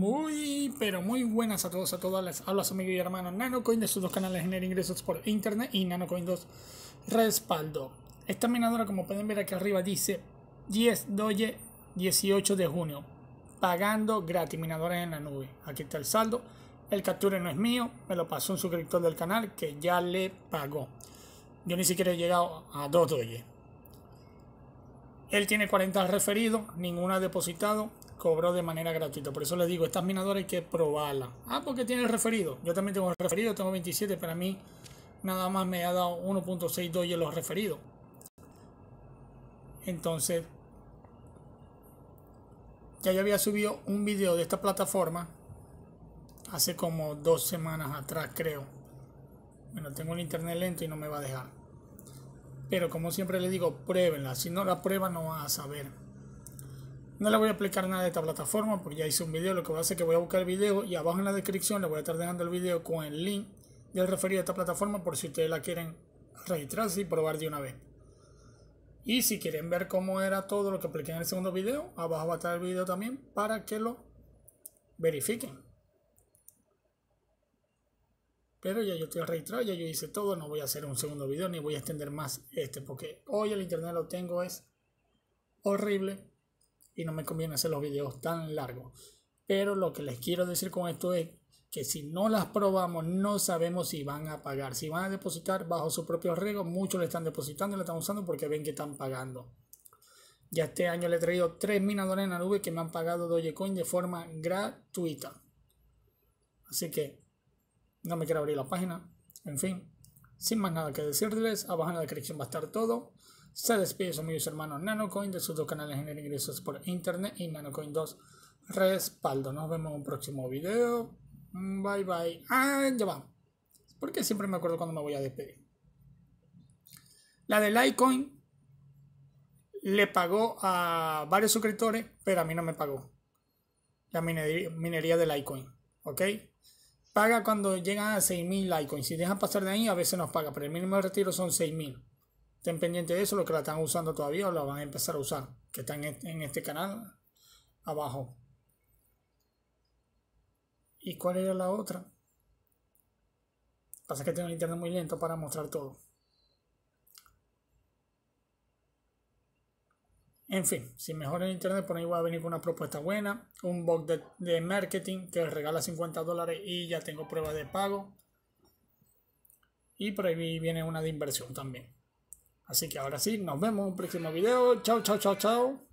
Muy, pero muy buenas a todos, a todas. Les habla su amigo y hermano NanoCoin de sus dos canales Genera Ingresos por Internet y NanoCoin 2 Respaldo. Esta minadora, como pueden ver aquí arriba, dice 10 doye 18 de junio. Pagando gratis, minadora en la nube. Aquí está el saldo. El capture no es mío, me lo pasó un suscriptor del canal que ya le pagó. Yo ni siquiera he llegado a 2 Doye. Él tiene 40 referidos, ninguna ha depositado, cobró de manera gratuita. Por eso les digo, estas minadoras hay que probarlas. Ah, porque tiene el referido. Yo también tengo el referido, tengo 27, pero a mí nada más me ha dado 1.62 en los referidos. Entonces, ya yo había subido un video de esta plataforma hace como dos semanas atrás, creo. Bueno, tengo el internet lento y no me va a dejar. Pero como siempre les digo, pruébenla. Si no la prueban, no van a saber. No le voy a aplicar nada de esta plataforma porque ya hice un video. Lo que voy a hacer es que voy a buscar el video y abajo en la descripción les voy a estar dejando el video con el link del referido a esta plataforma por si ustedes la quieren registrarse y probar de una vez. Y si quieren ver cómo era todo lo que apliqué en el segundo video, abajo va a estar el video también para que lo verifiquen. Pero ya yo estoy registrado, ya yo hice todo, no voy a hacer un segundo video ni voy a extender más este porque hoy el internet lo tengo es horrible y no me conviene hacer los videos tan largos. Pero lo que les quiero decir con esto es que si no las probamos no sabemos si van a pagar. Si van a depositar bajo su propio riesgo, muchos le están depositando y le están usando porque ven que están pagando. Ya este año le he traído tres dólares en la nube que me han pagado Dogecoin de forma gratuita. Así que no me quiero abrir la página. En fin, sin más nada que decirles, abajo en la descripción va a estar todo. Se despide su amigo y su hermano NanoCoin de sus dos canales en ingresos por internet y NanoCoin 2 respaldo. Nos vemos en un próximo video. Bye bye. Ah, ya va. Porque siempre me acuerdo cuando me voy a despedir. La de Litecoin le pagó a varios suscriptores, pero a mí no me pagó. La minería de Litecoin. ¿Ok? paga cuando llegan a 6.000 likes Si dejan pasar de ahí, a veces nos paga, pero el mínimo de retiro son 6.000. Estén pendientes de eso, los que la están usando todavía o la van a empezar a usar, que están en este canal abajo. ¿Y cuál era la otra? Pasa que tengo el internet muy lento para mostrar todo. En fin, si mejor en internet, por ahí voy a venir con una propuesta buena, un bot de, marketing que regala 50 dólares y ya tengo pruebas de pago. Y por ahí viene una de inversión también. Así que ahora sí, nos vemos en un próximo video. Chao, chao, chao, chao.